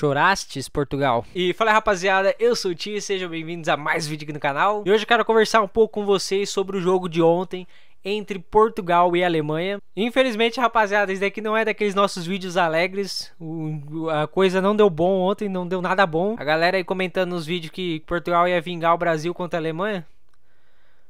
Chorastes, Portugal. E fala rapaziada, eu sou o Ti, sejam bem-vindos a mais vídeo aqui no canal. E hoje eu quero conversar um pouco com vocês sobre o jogo de ontem entre Portugal e Alemanha. Infelizmente, rapaziada, isso daqui não é daqueles nossos vídeos alegres. O, a coisa não deu bom ontem, não deu nada bom. A galera aí comentando nos vídeos que Portugal ia vingar o Brasil contra a Alemanha.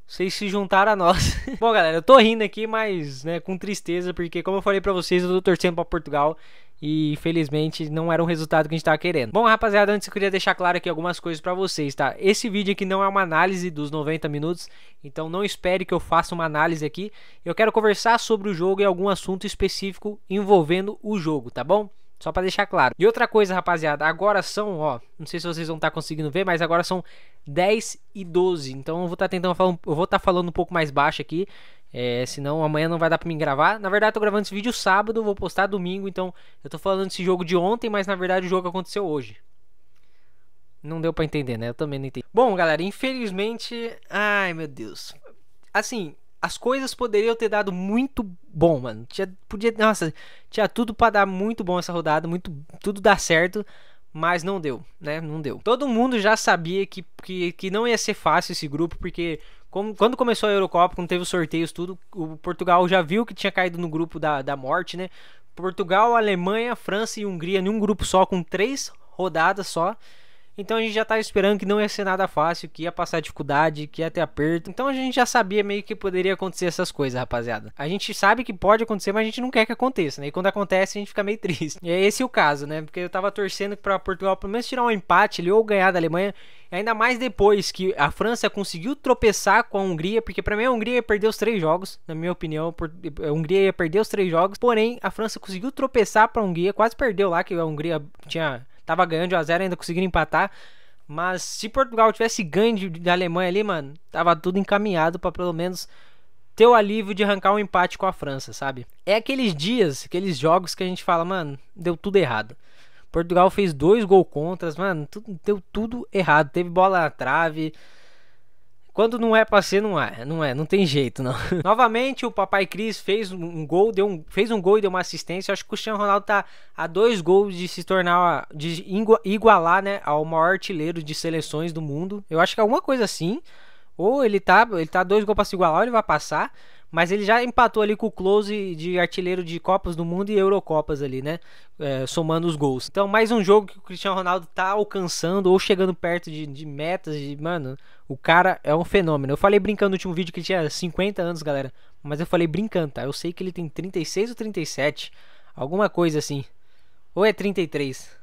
Vocês se juntaram a nós. bom, galera, eu tô rindo aqui, mas né, com tristeza, porque como eu falei pra vocês, eu tô torcendo pra Portugal. E infelizmente não era o resultado que a gente estava querendo. Bom, rapaziada, antes eu queria deixar claro aqui algumas coisas para vocês, tá? Esse vídeo aqui não é uma análise dos 90 minutos, então não espere que eu faça uma análise aqui. Eu quero conversar sobre o jogo e algum assunto específico envolvendo o jogo, tá bom? Só para deixar claro. E outra coisa, rapaziada, agora são, ó, não sei se vocês vão estar tá conseguindo ver, mas agora são 10 e 12. Então eu vou estar tá tentando falar, eu vou estar tá falando um pouco mais baixo aqui. É, senão amanhã não vai dar pra mim gravar. Na verdade, eu tô gravando esse vídeo sábado, vou postar domingo, então eu tô falando desse jogo de ontem, mas na verdade o jogo aconteceu hoje. Não deu para entender, né? Eu também não entendi. Bom, galera, infelizmente. Ai, meu Deus. Assim, as coisas poderiam ter dado muito bom, mano. Tinha, podia, nossa, tinha tudo para dar muito bom essa rodada, muito, tudo dar certo, mas não deu, né? Não deu. Todo mundo já sabia que, que, que não ia ser fácil esse grupo, porque como, quando começou a Eurocopa, quando teve os sorteios, tudo, o Portugal já viu que tinha caído no grupo da, da morte, né? Portugal, Alemanha, França e Hungria num grupo só, com três rodadas só. Então a gente já estava tá esperando que não ia ser nada fácil, que ia passar dificuldade, que ia ter aperto. Então a gente já sabia meio que poderia acontecer essas coisas, rapaziada. A gente sabe que pode acontecer, mas a gente não quer que aconteça, né? E quando acontece, a gente fica meio triste. E é esse o caso, né? Porque eu estava torcendo para Portugal pelo menos tirar um empate ali ou ganhar da Alemanha. E Ainda mais depois que a França conseguiu tropeçar com a Hungria, porque para mim a Hungria ia perder os três jogos, na minha opinião, eh, a Hungria ia perder os três jogos. Porém, a França conseguiu tropeçar para a Hungria, quase perdeu lá que a Hungria tinha Tava ganhando de 1x0, ainda conseguiram empatar. Mas se Portugal tivesse ganho da Alemanha ali, mano, tava tudo encaminhado para pelo menos ter o alívio de arrancar um empate com a França, sabe? É aqueles dias, aqueles jogos que a gente fala, mano, deu tudo errado. Portugal fez dois gol contras, mano, tudo, deu tudo errado. Teve bola na trave, quando não é pra ser, não é. Não é, não tem jeito, não. Novamente, o Papai Cris fez um gol, deu um, fez um gol e deu uma assistência. Eu acho que o Cristiano Ronaldo tá a dois gols de se tornar, de igualar, né, ao maior artilheiro de seleções do mundo. Eu acho que é alguma coisa assim. Ou ele tá, ele tá dois gols pra se igualar, ou ele vai passar. Mas ele já empatou ali com o Close de artilheiro de Copas do Mundo e Eurocopas ali, né? É, somando os gols. Então, mais um jogo que o Cristiano Ronaldo tá alcançando ou chegando perto de, de metas. De, mano, o cara é um fenômeno. Eu falei brincando no último vídeo que ele tinha 50 anos, galera. Mas eu falei brincando, tá? Eu sei que ele tem 36 ou 37. Alguma coisa assim. Ou é 33.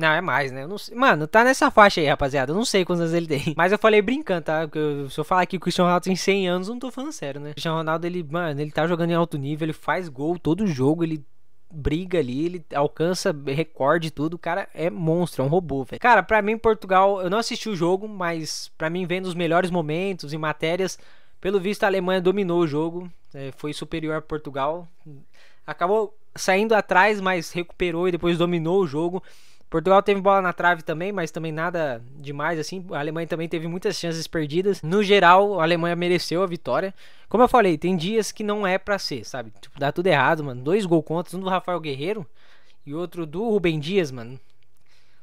Não, é mais, né? Eu não sei. Mano, tá nessa faixa aí, rapaziada. Eu não sei quantos anos ele tem. Mas eu falei brincando, tá? Porque eu, se eu falar que o Cristiano Ronaldo tem 100 anos, eu não tô falando sério, né? O Cristiano Ronaldo, ele, mano, ele tá jogando em alto nível, ele faz gol todo jogo, ele briga ali, ele alcança recorde tudo. O cara é monstro, é um robô, velho. Cara, pra mim, Portugal, eu não assisti o jogo, mas pra mim, vendo os melhores momentos e matérias, pelo visto a Alemanha dominou o jogo, é, foi superior a Portugal. Acabou saindo atrás, mas recuperou e depois dominou o jogo. Portugal teve bola na trave também, mas também nada demais assim. A Alemanha também teve muitas chances perdidas. No geral, a Alemanha mereceu a vitória. Como eu falei, tem dias que não é para ser, sabe? Tipo, dá tudo errado, mano. Dois gols contra, um do Rafael Guerreiro e outro do Rubem Dias, mano.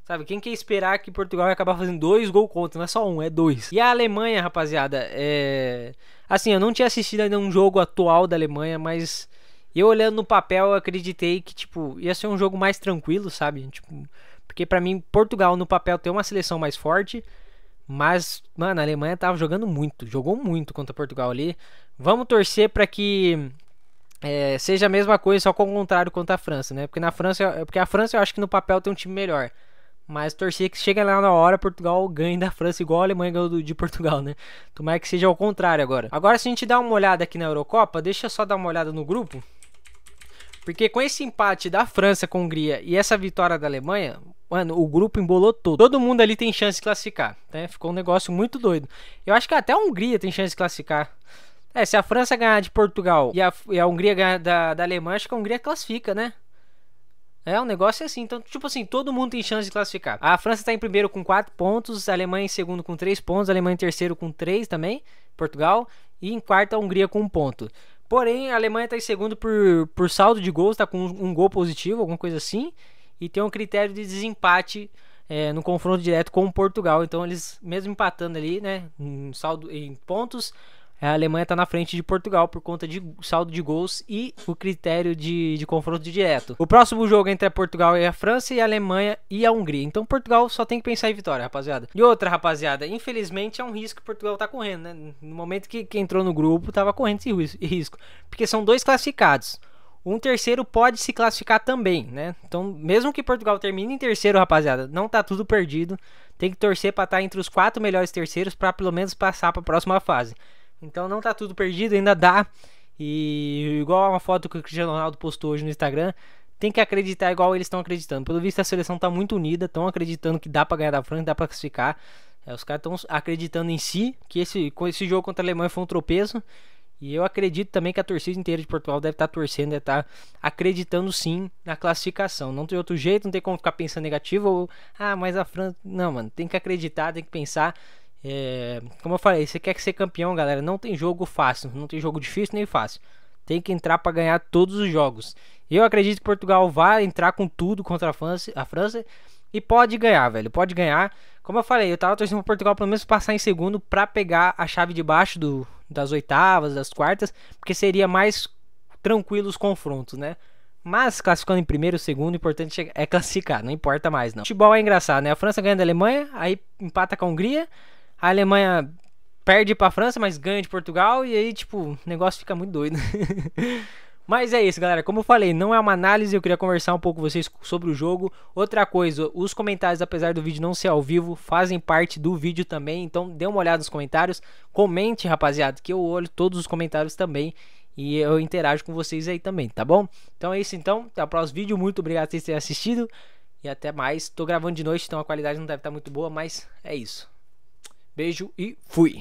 Sabe, quem quer esperar que Portugal vai acabar fazendo dois gols contra? Não é só um, é dois. E a Alemanha, rapaziada, é. Assim, eu não tinha assistido ainda um jogo atual da Alemanha, mas eu olhando no papel, eu acreditei que, tipo, ia ser um jogo mais tranquilo, sabe? Tipo, porque para mim, Portugal no papel tem uma seleção mais forte. Mas, mano, a Alemanha tava jogando muito. Jogou muito contra Portugal ali. Vamos torcer para que é, seja a mesma coisa, só com o contrário contra a França, né? Porque na França, porque a França eu acho que no papel tem um time melhor. Mas torcer que chega lá na hora, Portugal ganhe da França, igual a Alemanha ganhou de Portugal, né? Tomara que seja ao contrário agora. Agora, se a gente dá uma olhada aqui na Eurocopa, deixa eu só dar uma olhada no grupo. Porque com esse empate da França com a Hungria e essa vitória da Alemanha, Mano, o grupo embolou todo. Todo mundo ali tem chance de classificar. Né? Ficou um negócio muito doido. Eu acho que até a Hungria tem chance de classificar. É, se a França ganhar de Portugal e a, e a Hungria ganhar da, da Alemanha, acho que a Hungria classifica, né? É, o um negócio é assim. Então, tipo assim, todo mundo tem chance de classificar. A França tá em primeiro com 4 pontos, a Alemanha em segundo com 3 pontos, a Alemanha em terceiro com 3 também, Portugal, e em quarto a Hungria com 1 um ponto. Porém, a Alemanha tá em segundo por, por saldo de gols, tá com um, um gol positivo, alguma coisa assim e tem um critério de desempate é, no confronto direto com Portugal. Então eles, mesmo empatando ali, né, em, saldo, em pontos, a Alemanha está na frente de Portugal por conta de saldo de gols e o critério de, de confronto direto. O próximo jogo entre a Portugal e a França e a Alemanha e a Hungria. Então Portugal só tem que pensar em vitória, rapaziada. E outra, rapaziada, infelizmente é um risco que Portugal está correndo, né? No momento que, que entrou no grupo, estava correndo esse risco. Porque são dois classificados um terceiro pode se classificar também, né? Então, mesmo que Portugal termine em terceiro, rapaziada, não tá tudo perdido. Tem que torcer para estar tá entre os quatro melhores terceiros para pelo menos passar para a próxima fase. Então, não tá tudo perdido, ainda dá. E igual uma foto que o Cristiano Ronaldo postou hoje no Instagram, tem que acreditar igual eles estão acreditando. Pelo visto a seleção tá muito unida, estão acreditando que dá para ganhar da França, dá para classificar. É, os caras estão acreditando em si, que esse, esse jogo contra a Alemanha foi um tropeço e eu acredito também que a torcida inteira de Portugal deve estar tá torcendo, deve estar tá acreditando sim na classificação. Não tem outro jeito, não tem como ficar pensando negativo ou, ah, mas a França. Não, mano, tem que acreditar, tem que pensar. É... como eu falei, você quer ser campeão, galera? Não tem jogo fácil, não tem jogo difícil nem fácil. Tem que entrar para ganhar todos os jogos. Eu acredito que Portugal vai entrar com tudo contra a França, a França e pode ganhar, velho. Pode ganhar. Como eu falei, eu tava torcendo pro Portugal pelo menos passar em segundo para pegar a chave de baixo do, das oitavas, das quartas, porque seria mais tranquilo os confrontos, né? Mas classificando em primeiro, segundo, o importante é classificar, não importa mais não. Futebol é engraçado, né? A França ganha da Alemanha, aí empata com a Hungria, a Alemanha perde para a França, mas ganha de Portugal e aí tipo, o negócio fica muito doido. Mas é isso, galera. Como eu falei, não é uma análise, eu queria conversar um pouco com vocês sobre o jogo. Outra coisa, os comentários, apesar do vídeo não ser ao vivo, fazem parte do vídeo também. Então dê uma olhada nos comentários. Comente, rapaziada, que eu olho todos os comentários também. E eu interajo com vocês aí também, tá bom? Então é isso então. Até o próximo vídeo. Muito obrigado por vocês terem assistido. E até mais. Tô gravando de noite, então a qualidade não deve estar tá muito boa, mas é isso. Beijo e fui!